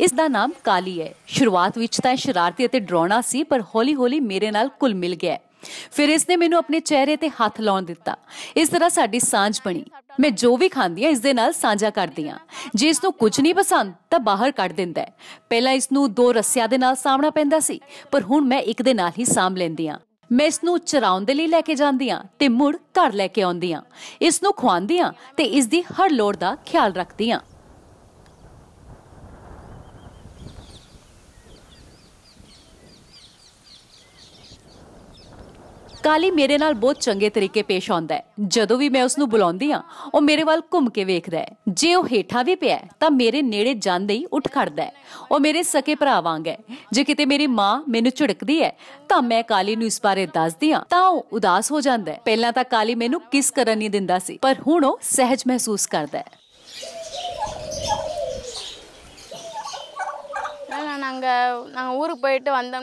ਇਸ ਦਾ ਨਾਮ ਕਾਲੀ ਹੈ ਸ਼ੁਰੂਆਤ ਵਿੱਚ ਤਾਂ ਸ਼ਰਾਰਤੀ ਅਤੇ ਡਰਾਉਣਾ ਸੀ ਪਰ ਹੌਲੀ-ਹੌਲੀ ਮੇਰੇ ਨਾਲ ਕੁਲ ਮਿਲ ਗਿਆ ਫਿਰ ਇਸ ਨੇ ਮੈਨੂੰ ਆਪਣੇ ਚਿਹਰੇ ਤੇ ਹੱਥ ਲਾਉਣ ਦਿੱਤਾ ਇਸ ਤਰ੍ਹਾਂ ਸਾਡੀ ਸਾਂਝ ਬਣੀ ਮੈਂ ਜੋ ਵੀ ਖਾਂਦੀ ਆ ਇਸ ਦੇ ਨਾਲ ਸਾਂਝਾ ਕਰਦੀ ਆ ਜੇ ਇਸ ਨੂੰ ਕੁਝ ਨਹੀਂ ਪਸੰਦ ਤਾਂ ਬਾਹਰ ਕੱਢ ਦਿੰਦਾ ਪਹਿਲਾਂ ਇਸ ਨੂੰ ਦੋ ਰੱਸਿਆਂ ਦੇ ਨਾਲ ਸਾਹਮਣਾ ਪੈਂਦਾ ਸੀ ਪਰ ਹੁਣ ਮੈਂ ਇੱਕ ਦੇ ਨਾਲ ਹੀ ਸਾਂਭ ਲੈਂਦੀ ਆ ਮੈਂ ਇਸ ਨੂੰ ਚਰਾਉਣ ਦੇ ਲਈ ਲੈ ਕੇ ਜਾਂਦੀ ਆ ਤੇ ਮੁੜ ਘਰ ਲੈ ਕੇ ਆਉਂਦੀ ਆ ਇਸ ਨੂੰ ਖਵਾਉਂਦੀ ਆ ਤੇ ਇਸ ਦੀ ਹਰ ਲੋੜ ਦਾ ਖਿਆਲ ਰੱਖਦੀ ਆ ਕਾਲੀ ਮੇਰੇ ਨਾਲ ਬਹੁਤ ਚੰਗੇ ਤਰੀਕੇ ਪੇਸ਼ ਆਉਂਦਾ ਹੈ ਜਦੋਂ ਵੀ ਮੈਂ ਉਸ ਨੂੰ ਬੁਲਾਉਂਦੀ ਆ ਉਹ ਮੇਰੇ ਵੱਲ ਘੁੰਮ ਕੇ ਵੇਖਦਾ ਹੈ ਜੇ ਉਹ ਹੀਠਾ ਵੀ ਪਿਆ ਤਾਂ ਮੇਰੇ ਨੇੜੇ ਜਾਂਦੇ ਹੀ ਉੱਠ ਖੜਦਾ ਹੈ ਉਹ ਮੇਰੇ ਸਕੇ ਭਰਾ ਵਾਂਗ ਹੈ ਜੇ ਕਿਤੇ ਮੇਰੀ ਮਾਂ ਮੈਨੂੰ ਝੜਕਦੀ ਹੈ ਤਾਂ ਮੈਂ ਕਾਲੀ ਨੂੰ ਇਸ ਬਾਰੇ ਦੱਸਦੀ ਆ ਤਾਂ ਉਹ ਉਦਾਸ ਹੋ ਜਾਂਦਾ ਹੈ ਪਹਿਲਾਂ ਤਾਂ ਕਾਲੀ ਮੈਨੂੰ ਕਿਸ ਕਰਨ ਨਹੀਂ ਦਿੰਦਾ ਸੀ ਪਰ ਹੁਣ ਉਹ ਸਹਿਜ ਮਹਿਸੂਸ ਕਰਦਾ ਹੈ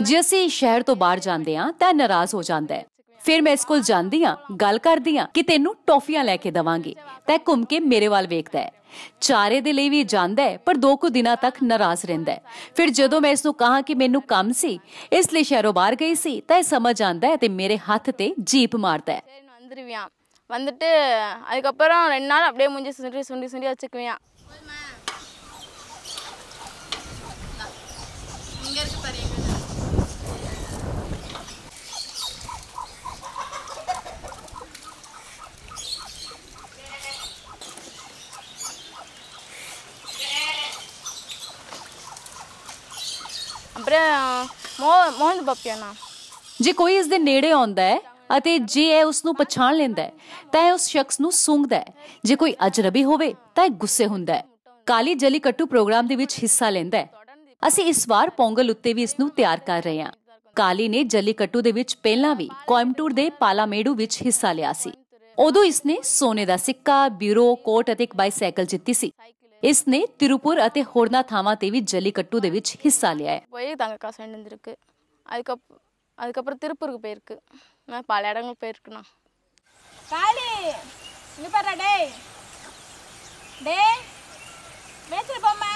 ਜੇ ਅਸੀਂ ਸ਼ਹਿਰ ਤੋਂ ਬਾਹਰ ਜਾਂਦੇ ਆ ਤਾਂ ਨਾਰਾਜ਼ ਹੋ ਜਾਂਦਾ ਹੈ ਫਿਰ ਮੈਂ ਇਸ ਕੋਲ ਜਾਂਦੀ ਆ ਗੱਲ ਕਰਦੀ ਆ ਕਿ ਤੈਨੂੰ ਟੌਫੀਆਂ ਲੈ ਕੇ ਦਵਾਂਗੀ ਤੈ ਘੁੰਮ ਕੇ ਮੇਰੇ ਵੱਲ ਵੇਖਦਾ ਹੈ ਚਾਰੇ ਦੇ ਲਈ ਵੀ ਜਾਂਦਾ ਹੈ ਪਰ ਦੋ ਕੁ ਦਿਨਾਂ ਤੱਕ ਨਾਰਾਜ਼ ਰਹਿੰਦਾ ਹੈ ਫਿਰ ਜਦੋਂ ਮੈਂ ਇਸ ਨੂੰ ਕਹਾ ਕਿ ਮੈਨੂੰ ਕੰਮ ਸੀ ਇਸ ਲਈ ਸ਼ਹਿਰੋਂ ਬਾਹਰ ਗਈ ਸੀ ਤਾਂ ਇਹ ਸਮਝ ਆਂਦਾ ਹੈ ਤੇ ਮੇਰੇ ਹੱਥ ਤੇ ਜੀਪ ਮਾਰਦਾ ਹੈ வந்துடுவியான் வந்துட்டு அதுக்கப்புறம் ரெண்டு நாள் அப்படியே முடிஞ்சு சுண்டி சுண்டி ਮੋਹਨ ਬੱਪਿਆ ਜੇ ਕੋਈ ਇਸ ਦੇ ਨੇੜੇ ਆਉਂਦਾ ਹੈ ਅਤੇ ਜੇ ਇਹ ਉਸ ਨੂੰ ਪਛਾਣ ਲੈਂਦਾ ਹੈ ਤਾਂ ਇਹ ਉਸ ਸ਼ਖਸ ਨੂੰ ਸੁੰਘਦਾ ਹੈ ਜੇ ਕੋਈ ਅਜਰਬੀ ਹੋਵੇ ਤਾਂ ਇਹ ਗੁੱਸੇ ਹੁੰਦਾ ਹੈ ਕਾਲੀ ਜਲੀ ਕੱਟੂ ਪ੍ਰੋਗਰਾਮ ਦੇ ਵਿੱਚ ਹਿੱਸਾ ਲੈਂਦਾ ਹੈ ਅਸੀਂ ਇਸ ਵਾਰ ਪੋਂਗਲ ਉੱਤੇ ਵੀ ਇਸ ਨੂੰ ਤਿਆਰ ਕਰ ਰਹੇ ਹਾਂ ਕਾਲੀ ਨੇ ਜਲੀ ਕੱਟੂ ਦੇ ਵਿੱਚ ਪਹਿਲਾਂ ਵੀ ਕੋਇਮਟੂਰ ਦੇ ਪਾਲਾਮੇਡੂ ਵਿੱਚ ਹਿੱਸਾ ਲਿਆ ਸੀ ਉਦੋਂ ਇਸ ਨੇ ਸੋਨੇ ਦਾ ਸਿੱਕਾ ਬਿਊਰੋ ਕੋਟ ਅਤੇ ਇੱਕ ਬਾਈਸਾਈਕਲ ਜਿੱਤੀ ਸੀ ਇਸ ਨੇ ਤਿਰੂਪੁਰ ਅਤੇ ਹੋਰਨਾ ਥਾਵਾਂ ਤੇ ਵੀ ਜਲੀਕੱਟੂ ਦੇ ਵਿੱਚ ਹਿੱਸਾ ਲਿਆ ਹੈ ஒரே தாங்க காசு இருந்திருக்கு அதுக்கப் அதுக்கப்புறம் திருப்பூருக்கு போயிருக்கு நான் பல இடங்கள் போயிருக்குண்ணா காளி இங்க பாரு டேய் டேய் மேய்ச்சல் பொம்மை